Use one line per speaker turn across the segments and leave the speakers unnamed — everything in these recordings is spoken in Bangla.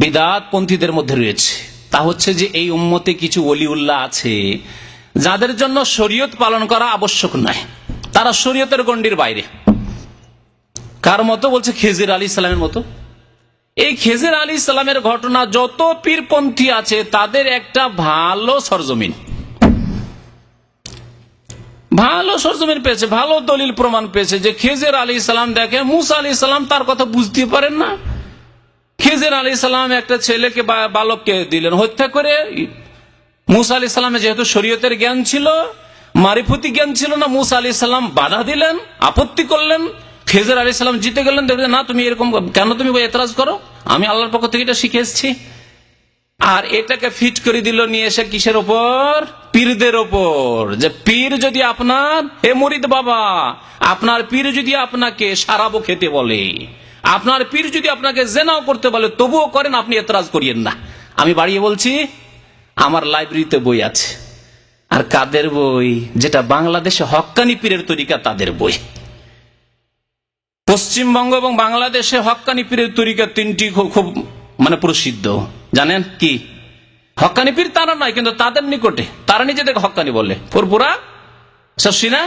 বেদাত পন্থীদের মধ্যে রয়েছে তা হচ্ছে যে এই উম্মতে কিছু অলিউল্লাহ আছে যাদের জন্য শরীয়ত পালন করা আবশ্যক নয় তারা শরীয়তের গণ্ডির বাইরে কার মতো বলছে খেজির আলী ইসলামের মতো এই খেজির আলী ইসলামের ঘটনা যত পীরপন্থী আছে তাদের একটা ভালো সরজমিন ভালো সরজমিন পেয়েছে ভালো দলিল প্রমাণ পেয়েছে যে খেজের আলী ইসলাম দেখে মুসা আলী ইসলাম তার কথা বুঝতে পারেন না খিজির আলী সালাম একটা ছেলেকে বালককে দিলেন হত্যা করে মুসা আলি সালামে যেহেতু শরীয়তের জ্ঞান ছিল মারিফতি জ্ঞান ছিল না মুসা আলি সাল্লাম বাধা দিলেন আপত্তি করলেন খেজর আলী সাল্লাম জিতে গেলেন দেখলেন না তুমি এরকম কেন তুমি এতরাজ করো আমি আল্লাহর পক্ষ থেকে এটা শিখে এসছি আর এটাকে ফিট করে দিল নিয়ে এসে কিসের ওপর পীরদের ওপর যে পীর যদি আপনার হে মরিদ বাবা আপনার পীর যদি আপনাকে সারাবো খেতে বলে আপনার পীর যদি আপনাকে জেনাও করতে বলে তবুও করেন আপনি এতরাজ করিয়েন না আমি বাড়িয়ে বলছি আমার লাইব্রেরিতে বই আছে আর কাদের বই যেটা বাংলাদেশে হকানি পীরের তরিকা তাদের বই পশ্চিমবঙ্গ এবং বাংলাদেশে হকানি পীরের তরিকা তিনটি খুব মানে প্রসিদ্ধ জানেন কি হকানি পীর তারা নয় কিন্তু তাদের নিকটে তারা নিজেদের হকানি বলে পুরপুরা শশিনা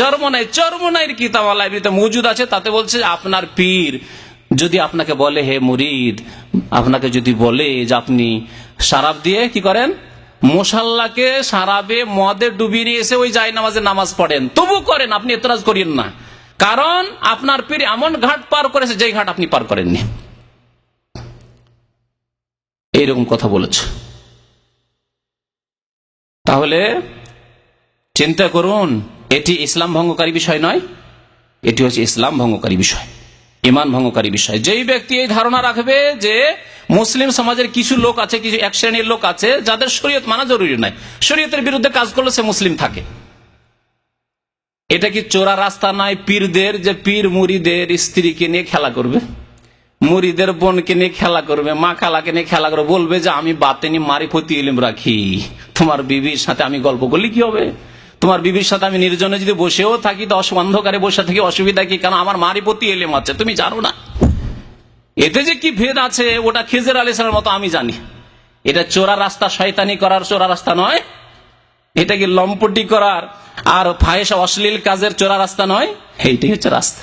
চরমনাই চরমনাইয়ের কিতাব লাইব্রেরিতে মজুদ আছে তাতে বলছে আপনার পীর যদি আপনাকে বলে হে মুরিদ আপনাকে যদি বলে যে আপনি সারাব দিয়ে কি করেন মোশাল্লাকে সারাবে মদে ডুবিয়ে নিয়ে এসে ওই জায় নামাজে নামাজ পড়েন তবু করেন আপনি এতরাজ করেন না কারণ আপনার পীর এমন ঘাট পার করেছে যে ঘাট আপনি পার করেননি এইরকম কথা বলেছ তাহলে চিন্তা করুন এটি ইসলাম ভঙ্গকারী বিষয় নয় এটি হচ্ছে ইসলাম ভঙ্গকারী বিষয় ইমান ভঙ্গকারী বিষয় যেই ব্যক্তি এই ধারণা রাখবে যে মুসলিম সমাজের কিছু লোক আছে কিছু এক শ্রেণীর লোক আছে যাদের শরীয়ত মানা জরুরি নয় শরীয়তের বিরুদ্ধে কাজ করলে সে মুসলিম থাকে এটা কি চোরা রাস্তা নাই পীরদের যে পীর মুড়িদের স্ত্রীকে নিয়ে খেলা করবে মুড়িদের বোনকে নিয়ে খেলা করবে মা খালাকে নিয়ে খেলা করবে বলবে যে আমি বাতেনি মারিফতি ইলিম রাখি তোমার বিবির সাথে আমি গল্প করলে কি হবে তোমার বিবির সাথে আমি নির্জনে যদি বসেও থাকি তো অন্ধকারে বসে থাকি অসুবিধা কি কারণ আমার মারি প্রতি এলেম আছে তুমি জানো না এতে যে কি ভেদ আছে ওটা খেজের আলিসার মতো আমি জানি এটা চোরা রাস্তা শয়তানি করার চোরা রাস্তা নয় এটা কি লম্পটি করার আর ফায়েসা অশ্লীল কাজের চোরা রাস্তা নয় এইটাই হচ্ছে রাস্তা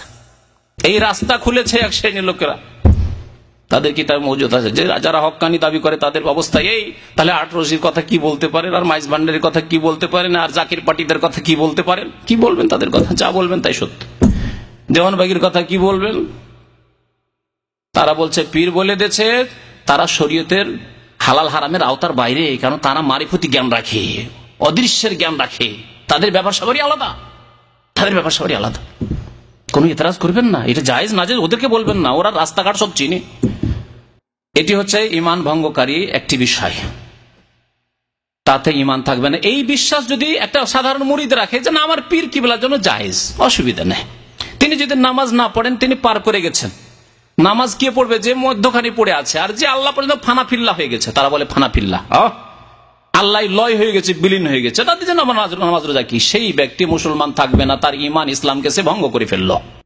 এই রাস্তা খুলেছে এক শ্রেণীর লোকেরা তাদের তার মজুদ আছে যে যারা হকানি দাবি করে তাদের অবস্থা এই তাহলে আটরসির কথা কি বলতে পারেন আর মাইস ভান্ডারের কথা কি বলতে পারেন আর জাকির পাটিদের কথা কি বলতে পারেন কি বলবেন তাদের কথা যা বলবেন তাই সত্য দেওয়ানবাগির কথা কি বলবেন তারা বলছে পীর বলে দিয়েছে তারা শরীয়তের হালাল হারামের আওতার বাইরে কারণ তারা মারিফতি জ্ঞান রাখে অদৃশ্যের জ্ঞান রাখে তাদের ব্যাপার সবারই আলাদা তাদের ব্যাপার সবারই আলাদা কোন এতরাজ করবেন না এটা জায়েজ না যে ওদেরকে বলবেন না ওরা রাস্তাঘাট সব চিনে এটি হচ্ছে ইমান ভঙ্গকারী একটি বিষয় তাতে ইমান থাকবে না এই বিশ্বাস যদি একটা সাধারণ মুড়িদ রাখে যে না আমার পীর কিবলার জন্য জাহেজ অসুবিধা নেই তিনি যদি নামাজ না পড়েন তিনি পার করে গেছেন নামাজ কে পড়বে যে মধ্যখানি পড়ে আছে আর যে আল্লাহ পর্যন্ত ফানাফিল্লা হয়ে গেছে তারা বলে ফানাফিল্লা আল্লাহ লয় হয়ে গেছে বিলীন হয়ে গেছে তাদের জন্য নামাজ রোজা কি সেই ব্যক্তি মুসলমান থাকবে না তার ইমান ইসলামকে সে ভঙ্গ করে ফেললো